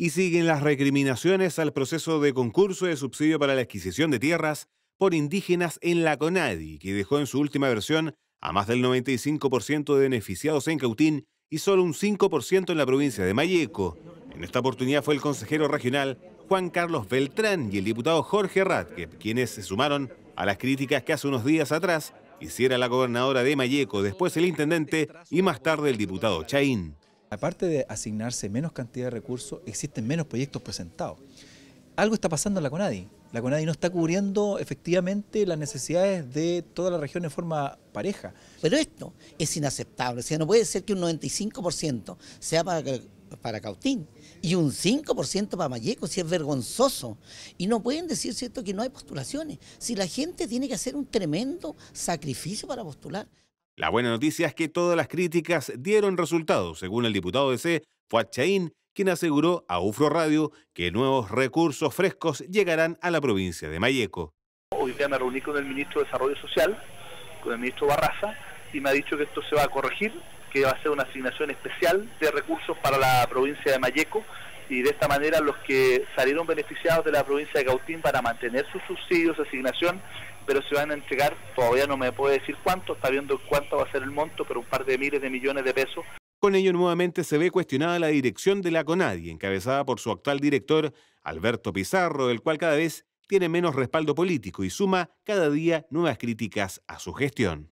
y siguen las recriminaciones al proceso de concurso de subsidio para la adquisición de tierras por indígenas en la CONADI, que dejó en su última versión a más del 95% de beneficiados en Cautín y solo un 5% en la provincia de Mayeco. En esta oportunidad fue el consejero regional Juan Carlos Beltrán y el diputado Jorge Radke, quienes se sumaron a las críticas que hace unos días atrás hiciera la gobernadora de Mayeco, después el intendente y más tarde el diputado Chaín. Aparte de asignarse menos cantidad de recursos, existen menos proyectos presentados. Algo está pasando en la CONADI. La CONADI no está cubriendo efectivamente las necesidades de toda la región en forma pareja. Pero esto es inaceptable. O sea, no puede ser que un 95% sea para Cautín y un 5% para Mayeco, si es vergonzoso. Y no pueden decir, ¿cierto?, que no hay postulaciones. Si la gente tiene que hacer un tremendo sacrificio para postular. La buena noticia es que todas las críticas dieron resultados, según el diputado de C, Fuad Chaín, quien aseguró a UFRO Radio que nuevos recursos frescos llegarán a la provincia de Mayeco. Hoy día me reuní con el ministro de Desarrollo Social, con el ministro Barraza, y me ha dicho que esto se va a corregir, que va a ser una asignación especial de recursos para la provincia de Mayeco y de esta manera los que salieron beneficiados de la provincia de Gautín para mantener sus subsidios, su asignación, pero se van a entregar, todavía no me puede decir cuánto, está viendo cuánto va a ser el monto, pero un par de miles de millones de pesos. Con ello nuevamente se ve cuestionada la dirección de la CONADI, encabezada por su actual director, Alberto Pizarro, el cual cada vez tiene menos respaldo político y suma cada día nuevas críticas a su gestión.